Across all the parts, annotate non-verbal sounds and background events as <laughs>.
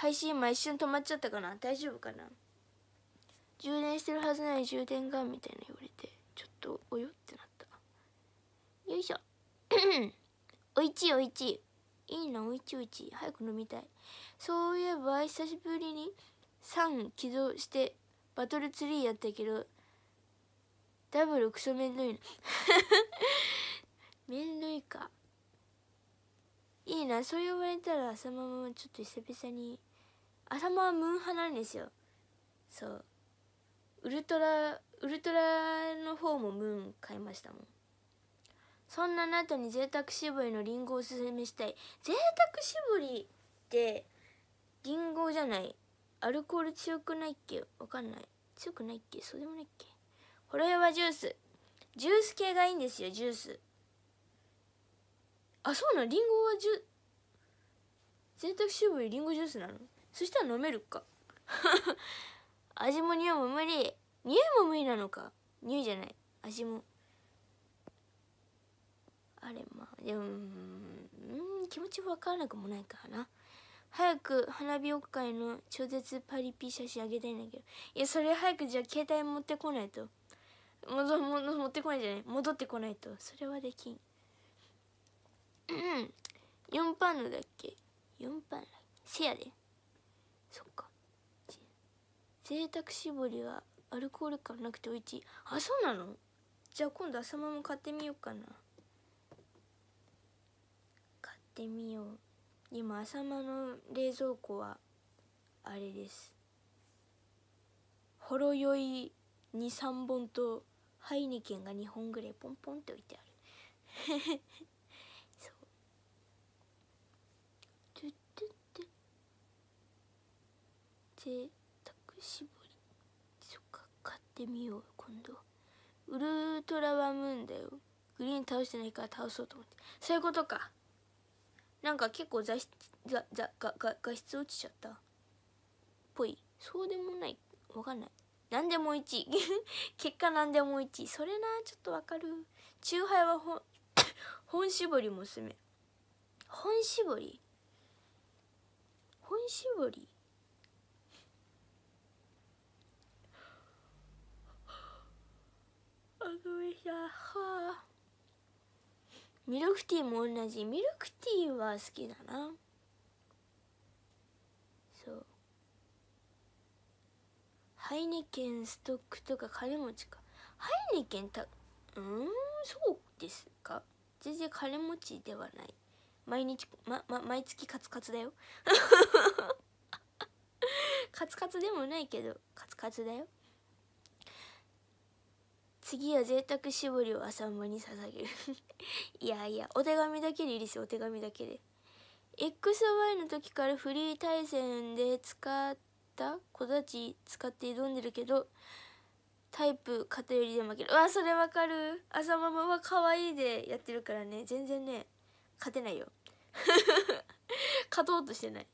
配信今一瞬止まっちゃったかな大丈夫かな充電してるはずない充電がみたいな言われてちょっとおよってなったよいしょ <coughs> おいちおいちいいいなおいちおいち早く飲みたいそういえば久しぶりに3起動してバトルツリーやったけどダブルクソめんどいな <laughs> めんどいかいいなそう言われたらそのままちょっと久々に頭はムーン派なんですよそうウルトラウルトラの方もムーン買いましたもんそんなあなたに贅沢絞りのりんごをおすすめしたい贅沢絞りってりんごじゃないアルコール強くないっけわかんない強くないっけそうでもないっけこれはジュースジュース系がいいんですよジュースあそうなのりんごはジュ贅沢絞りりんごジュースなのそしたら飲めるか <laughs> 味も匂いも無理匂いも無理なのか匂いじゃない味もあれまあでもうん気持ち分からなくもないからな早く花火屋会の超絶パリピ写真あげたいんだけどいやそれ早くじゃあ携帯持ってこないともども持ってこないじゃない戻ってこないとそれはできんうん4パンのだっけ4パンだっけせやでそっか贅沢搾りはアルコール感なくておいしいあそうなのじゃあ今度朝マも買ってみようかな買ってみよう今朝マの冷蔵庫はあれですほろ酔い23本とハイネケンが2本ぐらいポンポンって置いてある贅沢絞りそっか買ってみよう今度ウルトラワムーンだよグリーン倒してないから倒そうと思ってそういうことかなんか結構雑雑雑がが画質落ちちゃったっぽいそうでもないわかんない何でも1結果何でも1それなちょっとわかるチューハイは本本絞りもすめ本絞り本絞りあごめんなさいミルクティーも同じミルクティーは好きだなそうハイネケンストックとか金持ちかハイネケンたうんそうですか全然金持ちではない毎日ま、ま、毎月カツカツだよ <laughs> カツカツでもないけどカツカツだよ次は贅沢絞りを浅間に捧げる <laughs> いやいやお手紙だけでいいですよお手紙だけで XY の時からフリー対戦で使った子たち使って挑んでるけどタイプ偏りで負けるわそれわかる朝ママは可愛いでやってるからね全然ね勝てないよ <laughs> 勝とうとしてない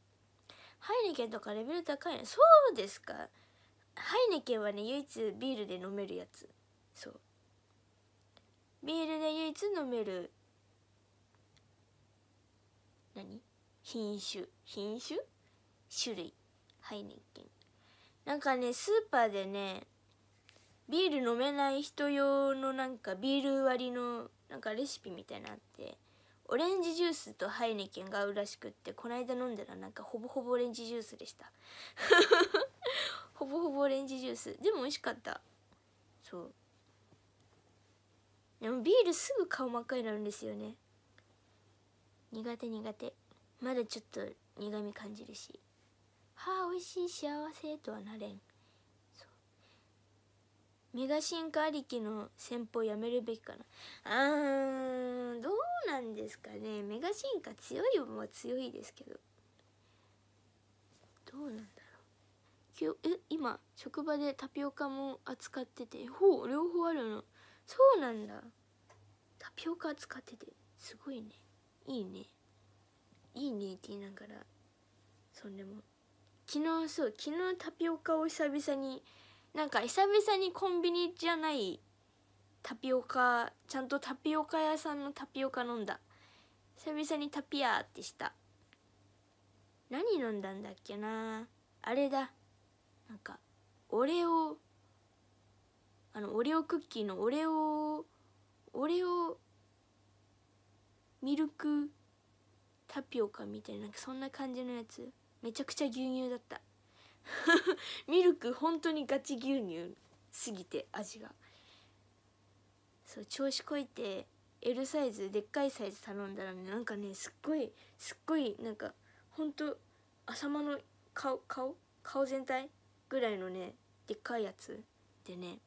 ハイネケンとかレベル高いねそうですかハイネケンはね唯一ビールで飲めるやつそうビールで唯一飲める何品種品種種類ハイネケンなんかねスーパーでねビール飲めない人用のなんかビール割りのなんかレシピみたいなあってオレンジジュースとハイネケンが合うらしくってこないだ飲んだらなんかほぼほぼオレンジジュースでした <laughs> ほぼほぼオレンジジュースでも美味しかったそうでもビールすぐ顔真っ赤になるんですよね苦手苦手まだちょっと苦み感じるしはあ美味しい幸せとはなれんメガ進化ありきの戦法やめるべきかなあーどうなんですかねメガ進化強いは強いですけどどうなんだろうえ今職場でタピオカも扱っててほう両方あるのそうなんだタピオカ使っててすごいねいいねいいねって言いながらそでも昨日そう昨日タピオカを久々になんか久々にコンビニじゃないタピオカちゃんとタピオカ屋さんのタピオカ飲んだ久々にタピアーってした何飲んだんだっけなあれだなんかオレオあのオレオクッキーのオレオオレオミルクタピオカみたいななんかそんな感じのやつめちゃくちゃ牛乳だった <laughs> ミルク本当にガチ牛乳すぎて味がそう調子こいて L サイズでっかいサイズ頼んだらねなんかねすっごいすっごいなんかほんと浅間の顔顔顔全体ぐらいのねでっかいやつでね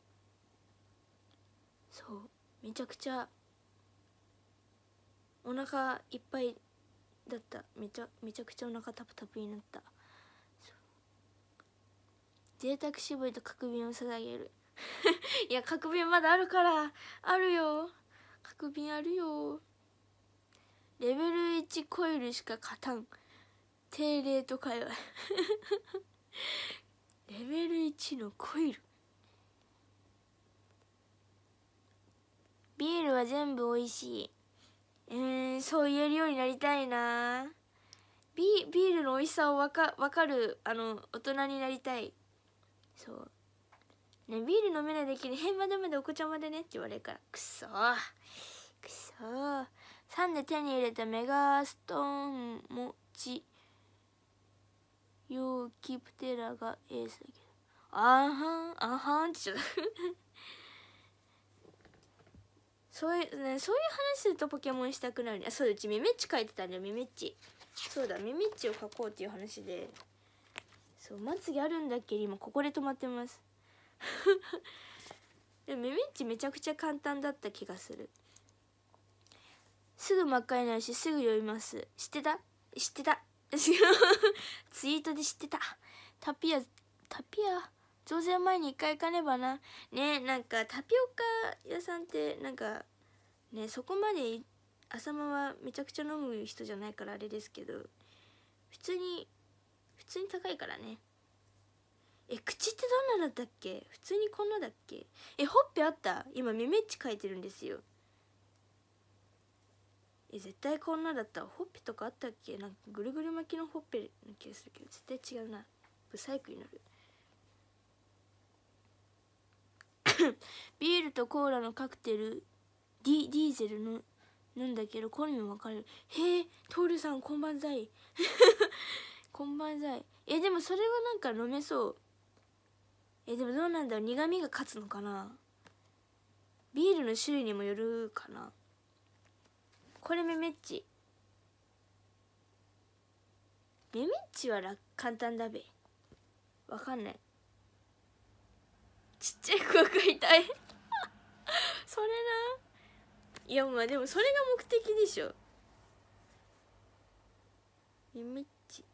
そうめちゃくちゃお腹いっぱいだっためちゃめちゃくちゃお腹タプタプになった贅沢渋りと角瓶を捧げる <laughs> いや角瓶まだあるからあるよ角瓶あるよレベル1コイルしか勝たん定例とかよ <laughs> レベル1のコイルが全部美味しい。うーん、そう言えるようになりたいなビールの美味しさをわかかる、あの、大人になりたい。そう。ね、ビール飲めないできで、へんまだまお子ちゃまでねって言われるから。くそくそサンで手に入れたメガストーン持ちう、キプテラがエースだけど。あはん、あはんってちょっとそういうねそういう話するとポケモンしたくなるねあそううちミメッチ書いてたんだよミメッチそうだミメッチを書こうっていう話でそうまつげあるんだっけ今ここで止まってます <laughs> でもミメッチめちゃくちゃ簡単だった気がするすぐ真っ赤になるしすぐ酔います知ってた知ってた <laughs> ツイートで知ってたタピアタピア挑戦前に一回行かねばなねなんかタピオカ屋さんってなんかねそこまで朝間はめちゃくちゃ飲む人じゃないからあれですけど普通に普通に高いからねえ口ってどんなだったっけ普通にこんなだっけえほっぺあった今メメっち書いてるんですよえ絶対こんなだったほっぺとかあったっけなんかぐるぐる巻きのほっぺな気がするけど絶対違うなブサイクになるビールとコーラのカクテルディディーゼルのなんだけどこれも分かるへえトールさんこんばんざい <laughs> こんばんざいえでもそれはなんか飲めそうえでもどうなんだろう苦味が勝つのかなビールの種類にもよるかなこれめめっちめめっちは簡単だべわかんないちっちゃい子が痛い <laughs> それないやまあでもそれが目的でしょゆめっち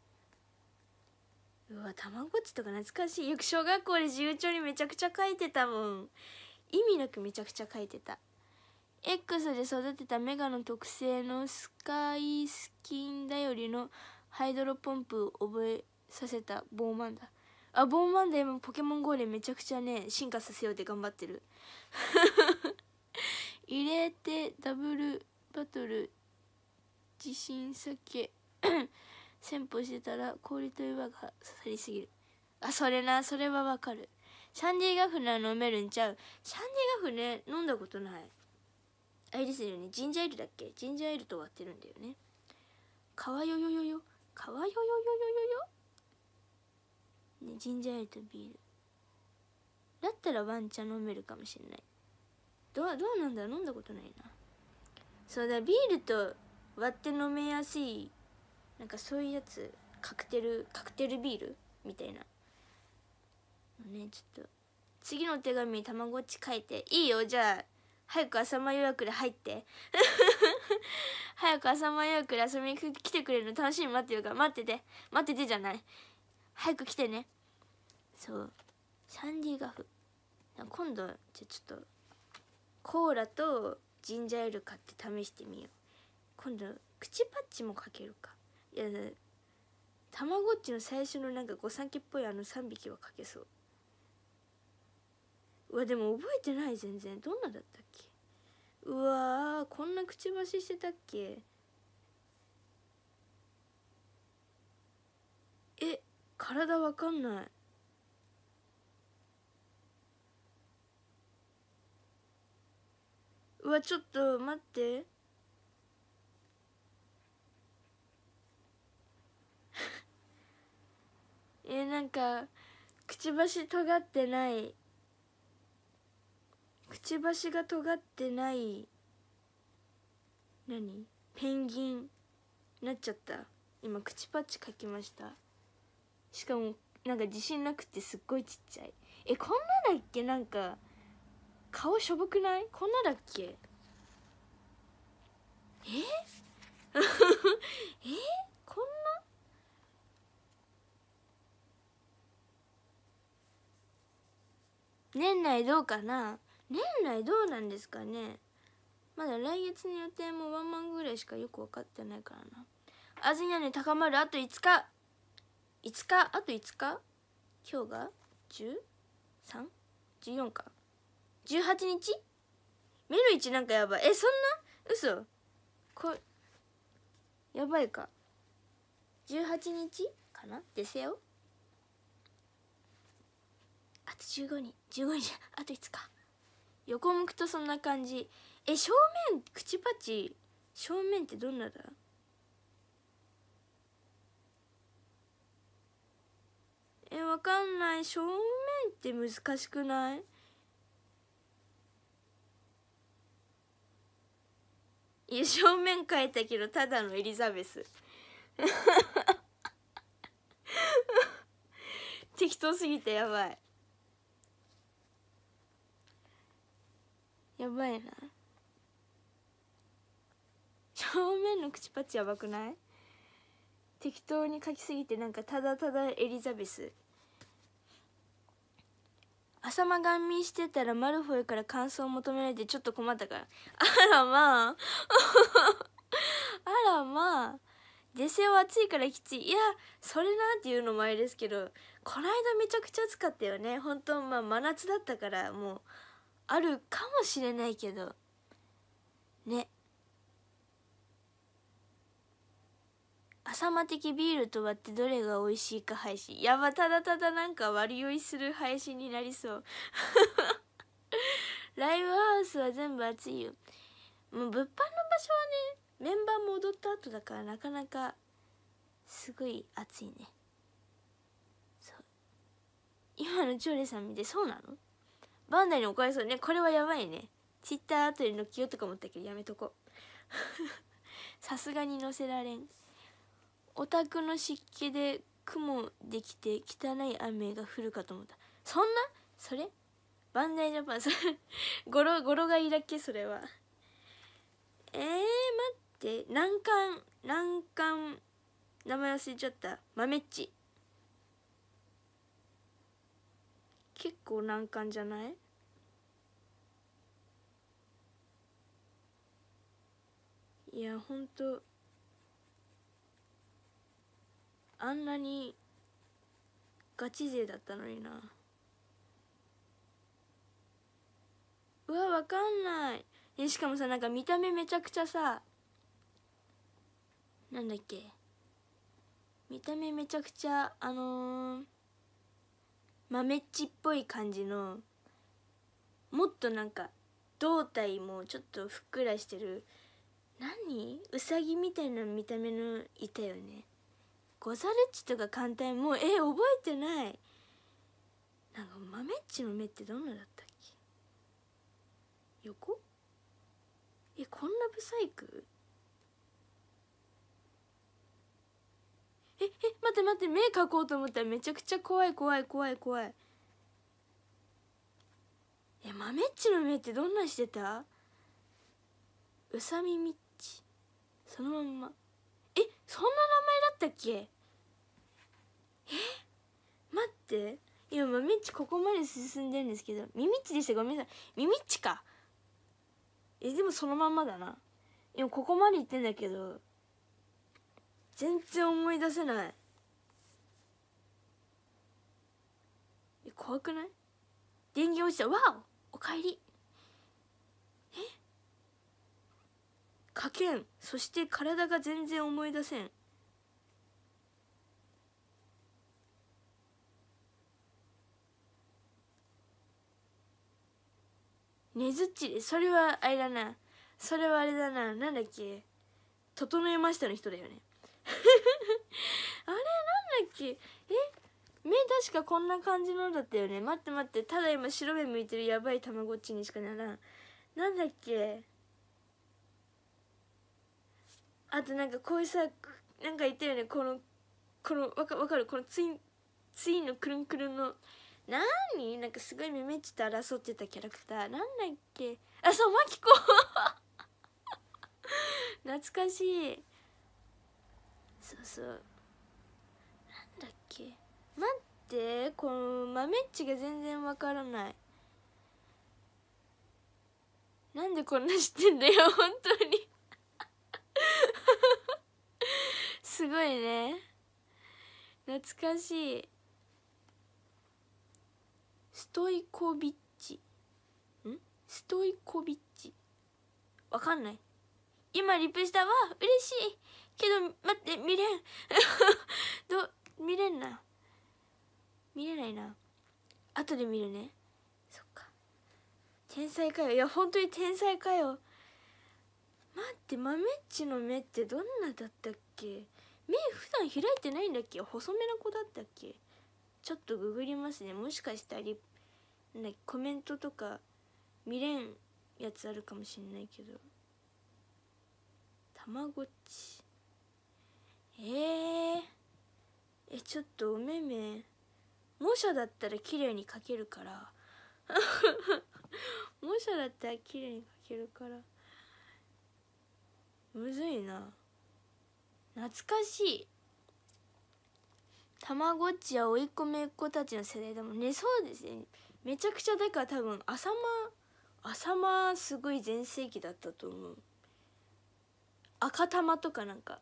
うわたまごっちとか懐かしいよく小学校で自由帳にめちゃくちゃ書いてたもん意味なくめちゃくちゃ書いてた X で育てたメガの特製のスカイスキンだよりのハイドロポンプを覚えさせた傲慢だあボンマンデーもポケモン GO でめちゃくちゃね進化させようって頑張ってる <laughs> 入れてダブルバトル地震避け <coughs> 戦法してたら氷と岩が刺さりすぎるあそれなそれはわかるシャンディガフな飲めるんちゃうシャンディガフね飲んだことないあれですよねジンジャーエールだっけジンジャーエールと割ってるんだよねかわよよよよかわよよよよよよねジンジャーエールとビールだったらワンチャン飲めるかもしれないどどうなんだ飲んだことないなそうだビールと割って飲めやすいなんかそういうやつカクテルカクテルビールみたいなねちょっと次のお手紙たまごっち書いていいよじゃあ早く朝間予約で入って <laughs> 早く朝間予約で遊びに来てくれるの楽しみに待ってるから待ってて待っててじゃない早く来てねそうサンディガフ今度じゃちょっとコーラとジンジャーエール買って試してみよう今度口パッチもかけるかいやたまごっちの最初のなんか御三家っぽいあの3匹はかけそううわでも覚えてない全然どんなだったっけうわこんなくちばししてたっけえ体わかんないうわちょっと待って <laughs> えなんかくちばし尖ってないくちばしが尖ってない何ペンギンなっちゃった今くちパチ書きましたしかもなんか自信なくてすっごいちっちゃいえこんなだっけなんか顔しょぼくないこんなだっけえ <laughs> えこんな年内どうかな年内どうなんですかねまだ来月の予定もワンマンぐらいしかよく分かってないからなあずにゃね高まるあと5日5日あと5日今日が 13?14 か18日見る位置なんかやばいえそんな嘘こやばいか18日かなですよあと15日15日あと5日横向くとそんな感じえ正面口パチ正面ってどんなだえわかんない正面って難しくないいや正面変えたけどただのエリザベス <laughs> 適当すぎてやばいやばいな正面の口パチやばくない適当に書きすぎてなんかただただエリザベス朝間顔見してたらマルフォイから感想を求められてちょっと困ったからあらまあ <laughs> あらまあ出世は暑いからきついいやそれなっていうのもあれですけどこないだめちゃくちゃ暑かったよね本当まあ真夏だったからもうあるかもしれないけどね朝間的ビールと割ってどれが美味しいか配信やばただただなんか割り酔いする配信になりそう <laughs> ライブハウスは全部暑いよもう物販の場所はねメンバー戻った後だからなかなかすごい暑いねそう今のチョレさん見てそうなのバンダイに怒られそうねこれはやばいねツイッター後に載っけようとか思ったけどやめとこ <laughs> さすがに載せられんお宅の湿気で雲できて汚い雨が降るかと思ったそんなそれバンダイジャパンそれゴロゴロがいいだけそれはえー、待って難関難関名前忘れちゃった豆っち結構難関じゃないいやほんとあんなにガチ勢だったのになうわわかんないえしかもさなんか見た目めちゃくちゃさなんだっけ見た目めちゃくちゃあのー、豆っちっぽい感じのもっとなんか胴体もちょっとふっくらしてる何うさぎみたいな見た目のいたよねゴザルッチとか簡単もうえ覚えてないなんか豆っちの目ってどんなだったっけ横えこんなブサイクええ待って待って目描こうと思ったらめちゃくちゃ怖い怖い怖い怖いえ豆っちの目ってどんなしてたうさみみっちそのまんまえそんな名前だったっけえ待って今豆っちここまで進んでるんですけどみみっちでしたごめんなさいみみっちかえでもそのまんまだな今ここまで行ってんだけど全然思い出せないえ怖くない電源落ちたわおおかえりえかけんそして体が全然思い出せんねずっちりそれはあれだなそれはあれだななんだっけ整えましたの人だよね <laughs> あれなんだっけえ目確かこんな感じのだったよね待って待ってただ今白目向いてるやばいたまごっちにしかならんなんだっけあとなんかこういうさなんか言ったよねこのこのわかわかるこのツインツインのくるんくるんのななんかすごいめめっちと争ってたキャラクターなんだっけあそうマキコ <laughs> 懐かしいそうそうなんだっけ待ってこの豆っちが全然わからないなんでこんなしてんだよ <laughs> 本当に <laughs> すごいね懐かしいストイコビッチんストイコビッチわかんない今リプしたわ嬉しいけど待って見れん <laughs> ど見れんな見れないな後で見るねそっか天才かよいや本当に天才かよ待って豆っちの目ってどんなだったっけ目普段開いてないんだっけ細めの子だったっけちょっとググりますねもしかしたらリッなコメントとか見れんやつあるかもしんないけどたまごっちえー、えちょっとおめめ模写だったら綺麗に描けるから模写 <laughs> だったら綺麗に描けるからむずいな懐かしいたまごっちはおいっ子めっ子たちの世代だもんねそうですねめちゃくちゃだから多分浅間浅間すごい全盛期だったと思う赤玉とかなんか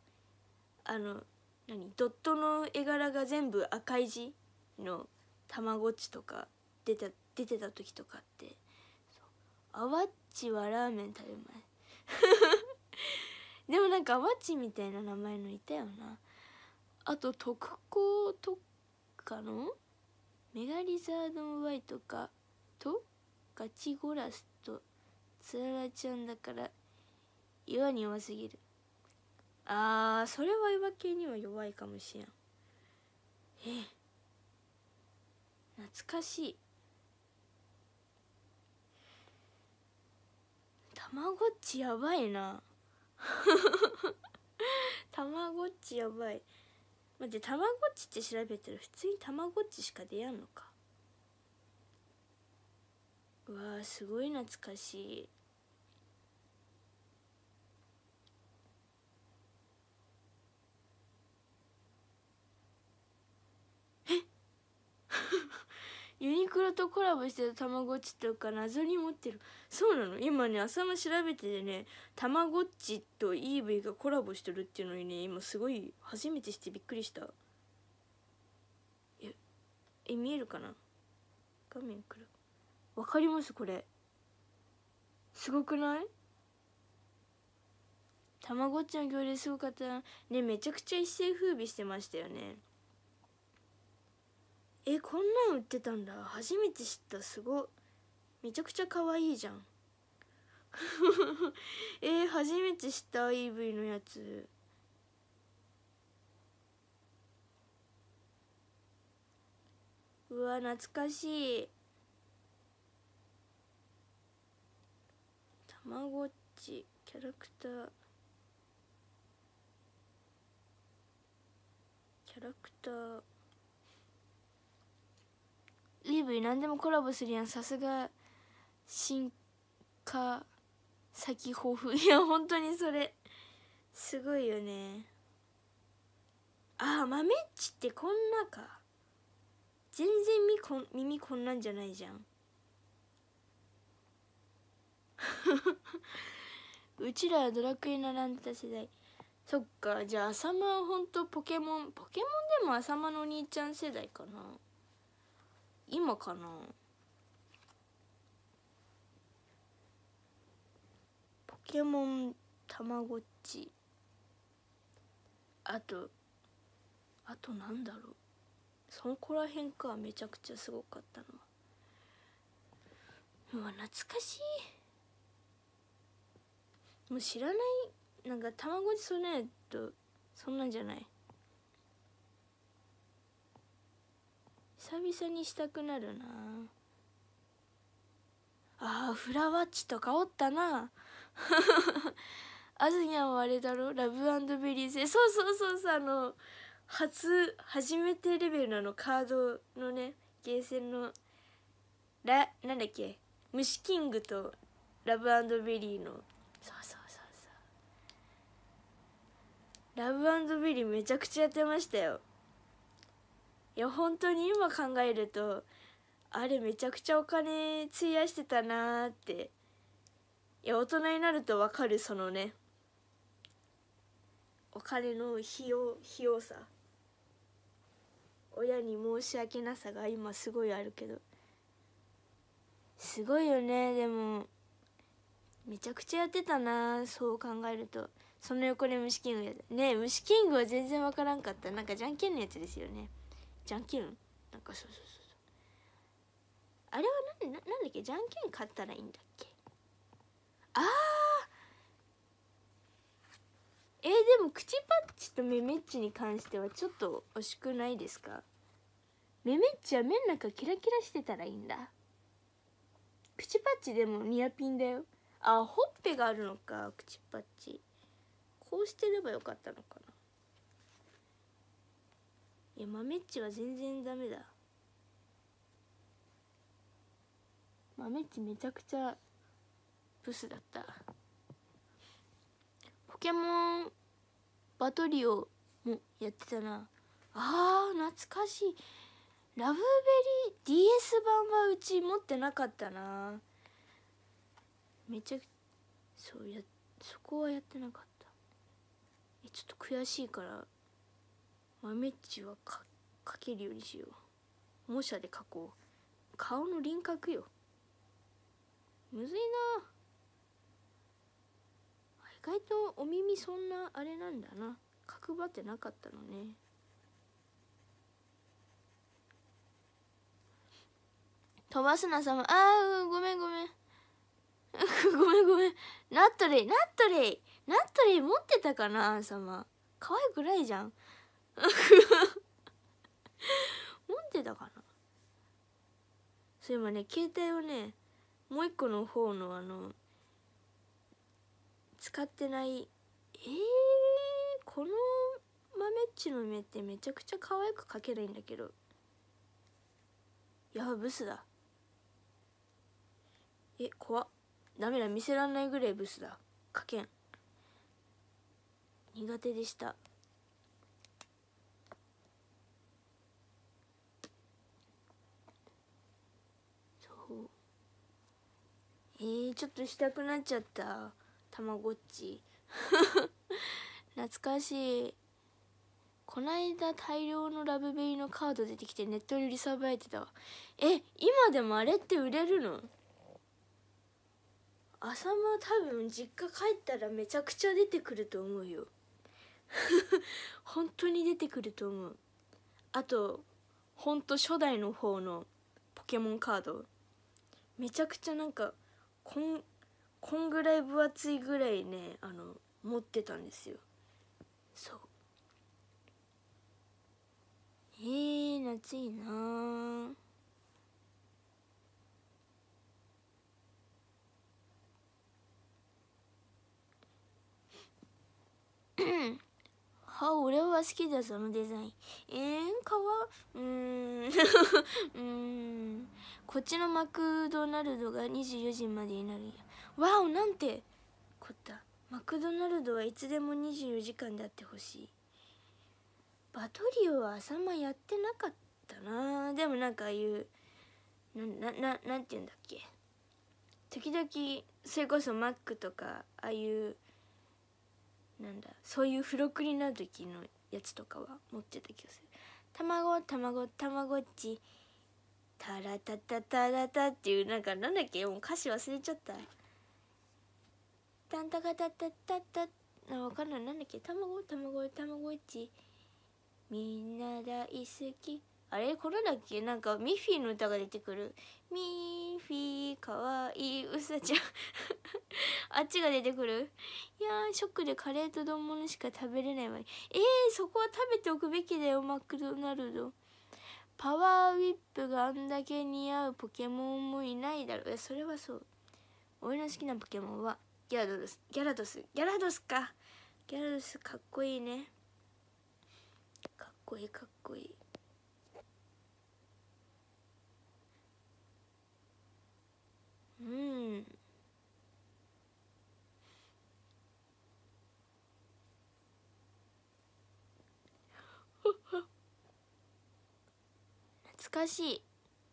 あの何ドットの絵柄が全部赤い字のたまごっちとか出た出てた時とかって「あわっちはラーメン食べます <laughs> でもなんかあわっちみたいな名前のいたよなあと特攻とかのメガリザードン・ワイとかとガチゴラスとつららちゃんだから岩に弱すぎるあーそれは岩系には弱いかもしれんえ懐かしいたまごっちやばいな <laughs> たまごっちやばい待ってたまごっちって調べたら普通にたまごっちしか出やんのかうわあすごい懐かしいえっユニクロとコラボしてるたまごっちとか謎に持ってるそうなの今ね朝間調べてでねたまごっちと EV がコラボしてるっていうのにね今すごい初めてしてびっくりしたえ見えるかな画面暗わかりますこれすごくないたまごっちの行列すごかったねめちゃくちゃ一世風靡してましたよねえこんなん売ってたんだ初めて知ったすごめちゃくちゃ可愛いじゃん <laughs> え初めて知った EV のやつうわ懐かしいたまごっちキャラクターキャラクターリ v 何でもコラボするやんさすが進化先豊富 <laughs> いや本当にそれすごいよねああ豆っちってこんなか全然みこ耳こんなんじゃないじゃん <laughs> うちらはドラクエ並んでた世代そっかじゃあ浅間はほんとポケモンポケモンでも浅間のお兄ちゃん世代かな今かなポケモンたまごっちあとあとなんだろうそこらへんかめちゃくちゃすごかったのはうわ懐かしいもう知らないなんかちそんなんやとそんなんじゃない久々にしたくなるなあーフラワッチとかおったなあずにゃんはあれだろラブベリーズそうそうそうそうあの初初めてレベルののカードのねゲーセンのラなんだっけ虫キングとラブベリーのそうそうそうそうラブベリーめちゃくちゃやってましたよいや本当に今考えるとあれめちゃくちゃお金費やしてたなーっていや大人になるとわかるそのねお金の費用費用さ親に申し訳なさが今すごいあるけどすごいよねでもめちゃくちゃやってたなそう考えるとその横で虫キングやね虫キングは全然分からんかったなんかじゃんけんのやつですよねじゃんけんなんかそうそうそうあれはなんなんだっけじゃんけん勝ったらいいんだっけあーえー、でも口パッチとメメッチに関してはちょっと惜しくないですかメメッチは目ん中キラキラしてたらいいんだ口パッチでもニアピンだよあほっぺがあるのか口パッチこうしてればよかったのかないや豆っちは全然ダメだ豆っちめちゃくちゃブスだったポケモンバトリオもやってたなあー懐かしいラブベリー DS 版はうち持ってなかったなめちゃそうやそこはやってなかったえちょっと悔しいから豆っちはかかけるようにしよう模写で書こう顔の輪郭よむずいな意外とお耳そんなあれなんだな角張ってなかったのね飛ばすな様ああごめんごめん <laughs> ごめんごめんナットレイナットレイナットレイ持ってたかなあ可愛くないじゃん <laughs> 持ってたかなそういえばね携帯をねもう一個の方のあの使ってないえー、この豆っちの目ってめちゃくちゃ可愛く描けないんだけどやばブスだえ怖っダメだ見せらんないぐらいブスだ描けん苦手でしたえー、ちょっとしたくなっちゃったたまごっち <laughs> 懐かしいこないだ大量のラブベリのカード出てきてネットに売りさばいてたわえ今でもあれって売れるの浅間多分実家帰ったらめちゃくちゃ出てくると思うよ <laughs> 本当に出てくると思うあとほんと初代の方のポケモンカードめちゃくちゃなんかこんこんぐらい分厚いぐらいねあの持ってたんですよそうえー、夏いなうんあ、俺は好きだ、そのデザイン。えー、かわ、うーん、<laughs> うん。こっちのマクドナルドが24時までになるんや。わお、なんてこった。マクドナルドはいつでも24時間であってほしい。バトリオは朝間やってなかったなでもなんかああいうななななんて言うんだっけ時々それこそマックとかああいうなんだそういう付録になる時のやつとかは持ってた気がする卵卵卵っちタラタタタラタっていうなんかなんだっけもう歌詞忘れちゃったタンタカタタタタあ分かんないなんだっけ卵卵卵っちみんな大好きあれこれだっけなんかミッフィーの歌が出てくるミッフィーかわいいウサちゃん <laughs> あっちが出てくるいやショックでカレーと丼物しか食べれないわえー、そこは食べておくべきだよマクドナルドパワーウィップがあんだけ似合うポケモンもいないだろうそれはそう俺の好きなポケモンはギャラドスギャラドスギャラドスかギャラドスかっこいいねかっこいいかっこいいうん懐かしい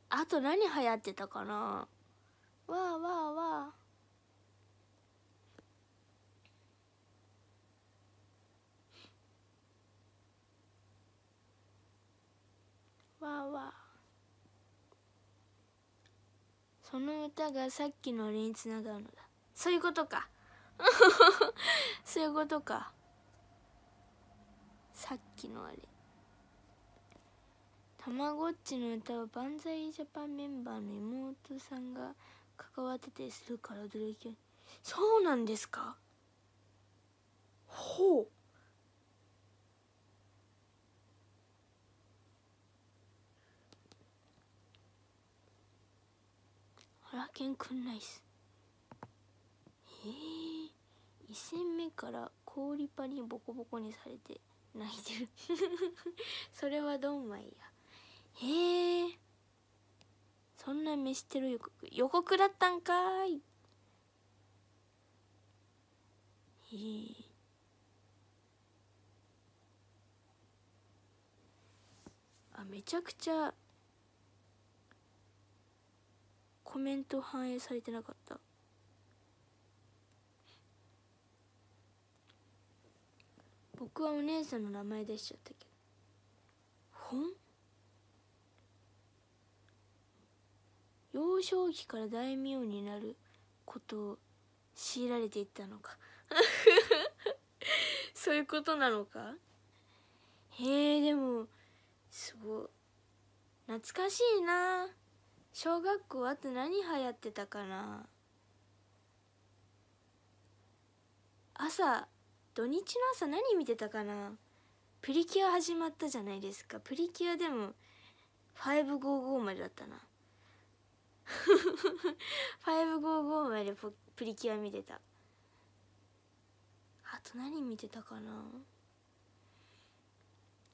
あと何流行ってたかなわあわあわあわあわあその歌がさっきのあれにつながるのだそういうことか <laughs> そういうことかさっきのあれたまごっちの歌はバンザイジャパンメンバーの妹さんが関わっててするから驚きそうなんですかほうホラケンくんライスへえ1戦目から氷パリボコボコにされて泣いてる <laughs> それはドンマイやへえそんな飯テロ予告予告だったんかーいへえあめちゃくちゃコメント反映されてなかった僕はお姉さんの名前出しちゃったけどん幼少期から大名になることを強いられていったのか <laughs> そういうことなのかへえでもすごい懐かしいな小学校あと何流行ってたかな朝土日の朝何見てたかなプリキュア始まったじゃないですかプリキュアでも555までだったな555 <laughs> までプリキュア見てたあと何見てたかな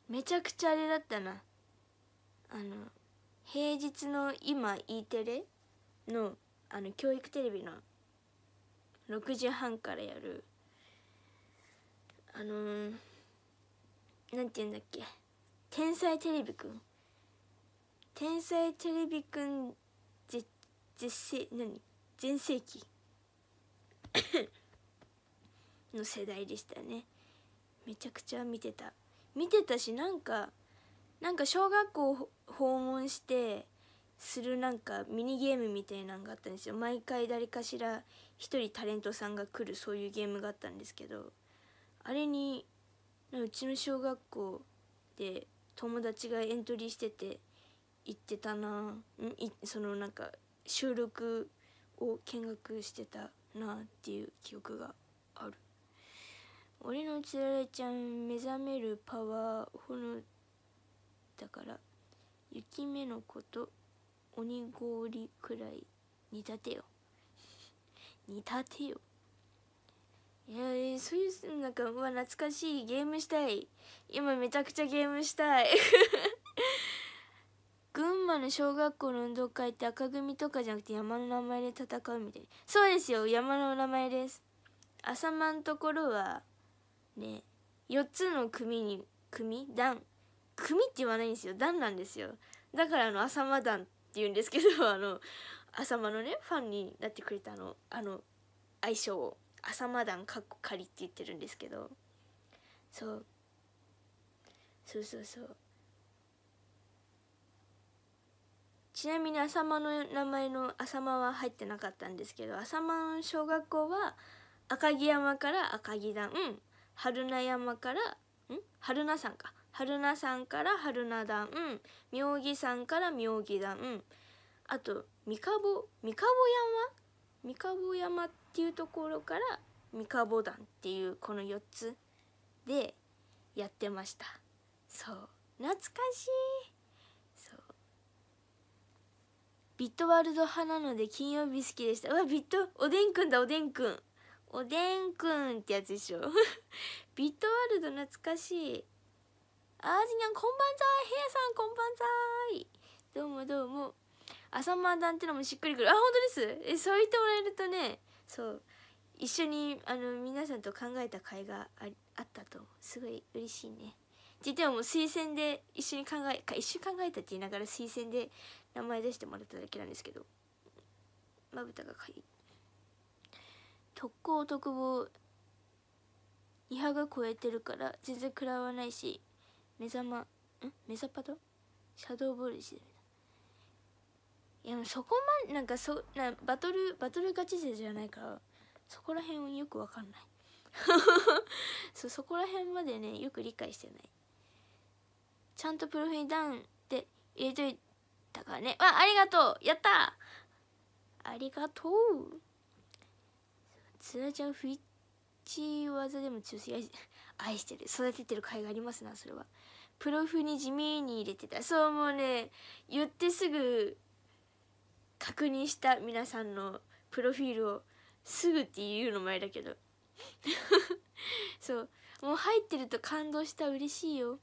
めちゃくちゃあれだったなあの平日の今 E テレのあの教育テレビの6時半からやるあのー、なんて言うんだっけ「天才テレビくん」「天才テレビくんぜ世せ何全盛期」<coughs> の世代でしたねめちゃくちゃ見てた見てたしなんかなんか小学校訪問してするなんかミニゲームみたいなのがあったんですよ毎回誰かしら1人タレントさんが来るそういうゲームがあったんですけどあれにうちの小学校で友達がエントリーしてて行ってたないそのなんか収録を見学してたなっていう記憶がある俺のつられちゃん目覚めるパワーほのったから雪目の子と鬼氷くらい煮立てよ煮 <laughs> 立てよいやそういうなんかうわ懐かしいゲームしたい今めちゃくちゃゲームしたい <laughs> 群馬の小学校の運動会って赤組とかじゃなくて山の名前で戦うみたいなそうですよ山の名前です浅間のところはね4つの組に組団組って言わないんですよ団なんですよだからあの浅間団って言うんですけど <laughs> あの浅間のねファンになってくれたあのあの愛称を浅間団かっこ仮って言ってるんですけどそうそうそうそうちなみに浅間の名前の浅間は入ってなかったんですけど浅間の小学校は赤城山から赤城団、春名山からん春名山か春菜さんから春菜団妙義さんから妙義団あと三籠三籠山三籠山っていうところから三籠団っていうこの4つでやってましたそう懐かしいそうビットワールド派なので金曜日好きでしたうわビットおでんくんだおでんくんおでんくんってやつでしょビットワールド懐かしいあーじにゃんこんばんざいへやさんこんばんざいどうもどうも朝漫談ってのもしっくりくるあ本当ですえそう言ってもらえるとねそう一緒にあの皆さんと考えた会がああったとすごい嬉しいね実はもう推薦で一緒に考えか一緒に考えたって言いながら推薦で名前出してもらっただけなんですけどまぶたがかゆい特攻特防2波が超えてるから全然食らわないし目覚まん目覚パドシャドーボールしてるいやそこまでなんかそなバトルバトルガチ勢じゃないからそこら辺をよくわかんない <laughs> そそこら辺までねよく理解してないちゃんとプロフィールダウンって入れといたからねわありがとうやったありがとうつらちゃんフィッチ技でもすぎ愛してる育ててる甲斐がありますなそれはプロフに地味に入れてたそうもうね言ってすぐ確認した皆さんのプロフィールをすぐって言うの前だけど <laughs> そうもう入ってると感動した嬉しいよ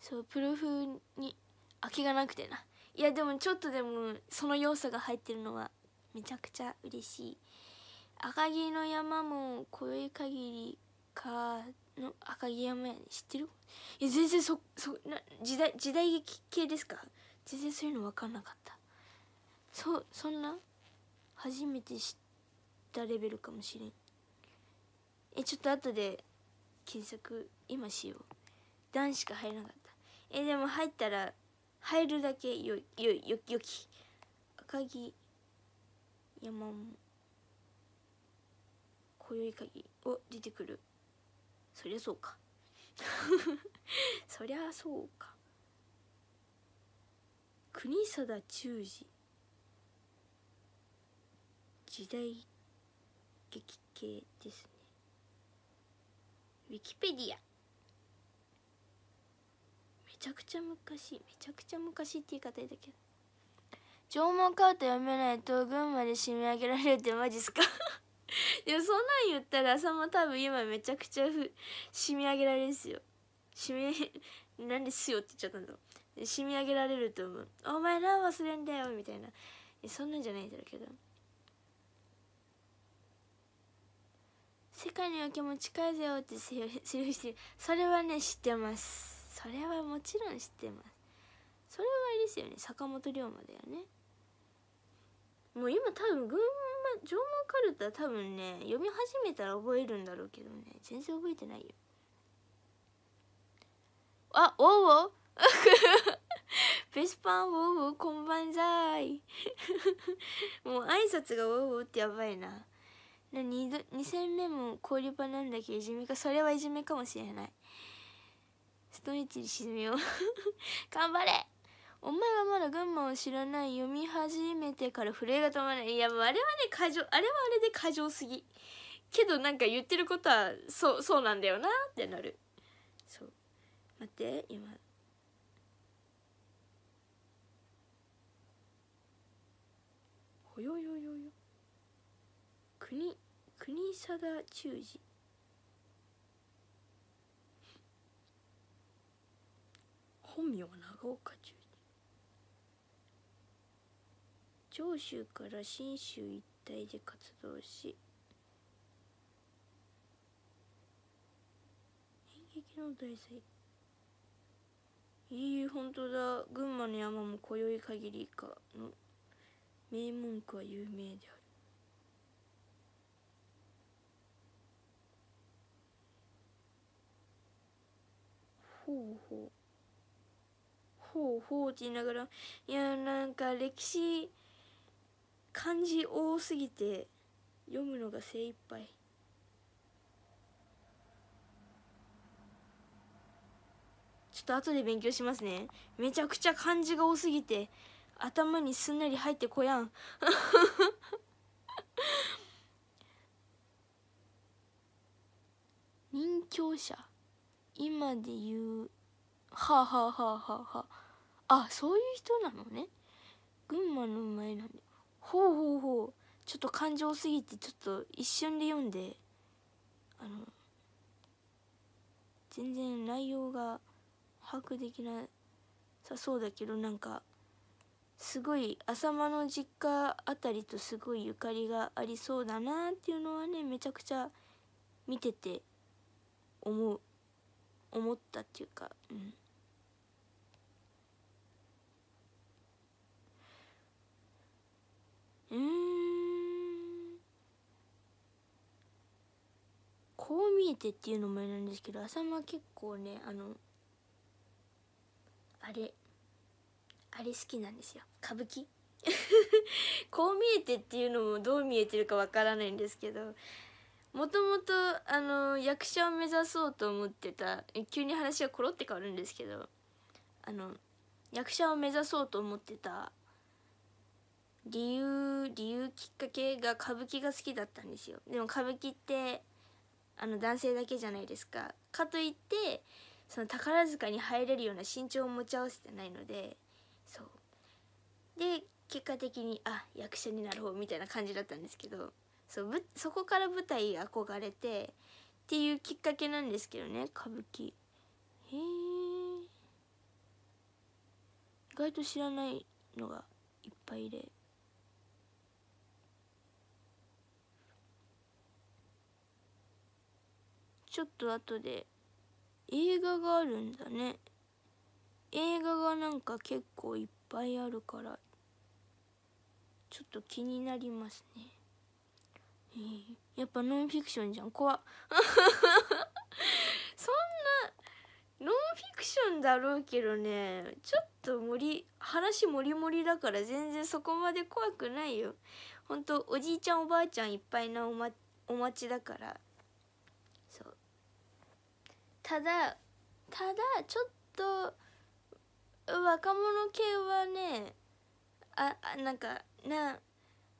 そうプロフに空きがなくてないやでもちょっとでもその要素が入ってるのはめちゃくちゃ嬉しい赤城の山も濃い限りカの赤城山やね知ってるいや全然そそな時代時代劇系ですか全然そういうの分かんなかったそそんな初めて知ったレベルかもしれんえちょっと後で検索今しよう男しか入らなかったえでも入ったら入るだけよよよよき赤城山も今宵限りお出てくるそりゃそうか <laughs> そりゃそうか国定忠治時代劇系ですねウィキペディアめちゃくちゃ昔めちゃくちゃ昔って言い方だけど縄文カート読めないと群馬で締め上げられるってマジっすか <laughs> でもそんなん言ったらさも多分今めちゃくちゃふ染み上げられるんすよ染みなんですよって言っちゃったんだろめ染み上げられると思うお前ら忘れんだよみたいないそんなんじゃないだろうけど世界におけも近いぜよってセリフしてそれはね知ってますそれはもちろん知ってますそれはあれですよね坂本龍馬だよねもう今多分群縄文カルタ多分ね読み始めたら覚えるんだろうけどね全然覚えてないよあおうおうベスパンおうおうこんばんざい <laughs> もう挨拶がおうおうってやばいなな 2, 2戦目も氷場なんだけどいじめかそれはいじめかもしれないストレッチに沈みよう <laughs> 頑張れお前はまだ群馬を知らない読み始めてから震えが止まらないいやあれはね過剰あれはあれで過剰すぎけどなんか言ってることはそうそうなんだよなってなるそう待って今ほよよよよ国国定忠治本名は長岡長州から信州一帯で活動し演劇の題材いい本当だ群馬の山も今宵限りかの名文句は有名であるほうほうほうほうって言いながらいやなんか歴史漢字多すぎて読むのが精一杯ちょっと後で勉強しますねめちゃくちゃ漢字が多すぎて頭にすんなり入ってこやん任教者今で言うはあはあはあはあはああそういう人なのね群馬の前なんでほうほうほうちょっと感情すぎてちょっと一瞬で読んであの全然内容が把握できなさそうだけどなんかすごい浅間の実家あたりとすごいゆかりがありそうだなっていうのはねめちゃくちゃ見てて思う思ったっていうかうん。見えてっていうのもあれなんですけど浅間は結構ねあのあれあれ好きなんですよ歌舞伎 <laughs> こう見えてっていうのもどう見えてるかわからないんですけどもともとあの役者を目指そうと思ってた急に話がコロって変わるんですけどあの役者を目指そうと思ってた理由理由きっかけが歌舞伎が好きだったんですよでも歌舞伎ってあの男性だけじゃないですかかといってその宝塚に入れるような身長を持ち合わせてないのでそうで結果的にあ役者になろうみたいな感じだったんですけどそうそこから舞台憧れてっていうきっかけなんですけどね歌舞伎へえ意外と知らないのがいっぱいで。ちょっと後で映画があるんだね映画がなんか結構いっぱいあるからちょっと気になりますね、えー、やっぱノンフィクションじゃん怖 <laughs> そんなノンフィクションだろうけどねちょっと森話もりもりだから全然そこまで怖くないよほんとおじいちゃんおばあちゃんいっぱいなお,、ま、お待ちだからただただちょっと若者系はねあなんかな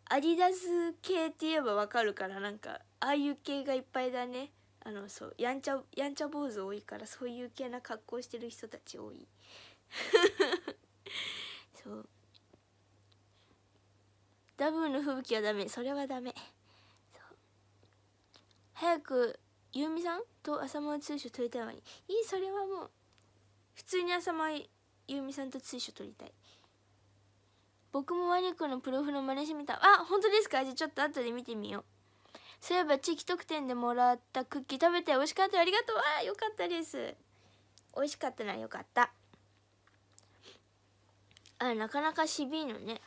アディダス系って言えばわかるからなんかああいう系がいっぱいだねあのそうやんちゃやんちゃ坊主多いからそういう系な格好してる人たち多い <laughs> そうダブルの吹雪はダメそれはダメ早くゆうみさんと朝前通所取りたいわにいいそれはもう普通に朝前ゆうみさんと通所取りたい僕もワニ君のプロフの真似してみたあ本当ですかじゃちょっと後で見てみようそういえば地域特典でもらったクッキー食べて美味しかったありがとうあよかったです美味しかったなよかったあなかなかしびいのね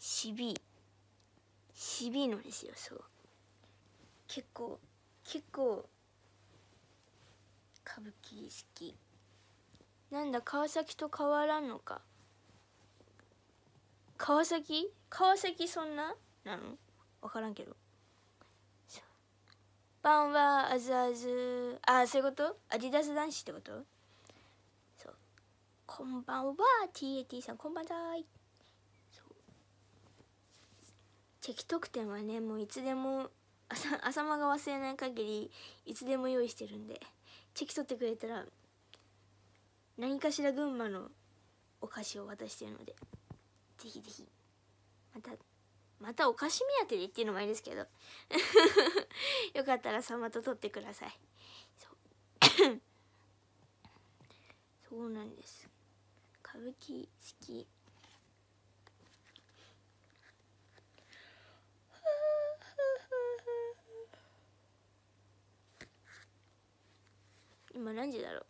しびいしびいのですよそう結構結構歌舞伎好きなんだ川崎と変わらんのか川崎川崎そんななの分からんけどバンはあずあずあそういうことアディダス男子ってことそうこんばんは TAT さんこんばんはいチェキ特典はねもういつでも朝間が忘れない限りいつでも用意してるんでチェキ取ってくれたら何かしら群馬のお菓子を渡してるのでぜひぜひまたまたお菓子目当てでっていうのもあれですけど <laughs> よかったらさまと取ってくださいそう <coughs> そうなんです歌舞伎好き今何時だろう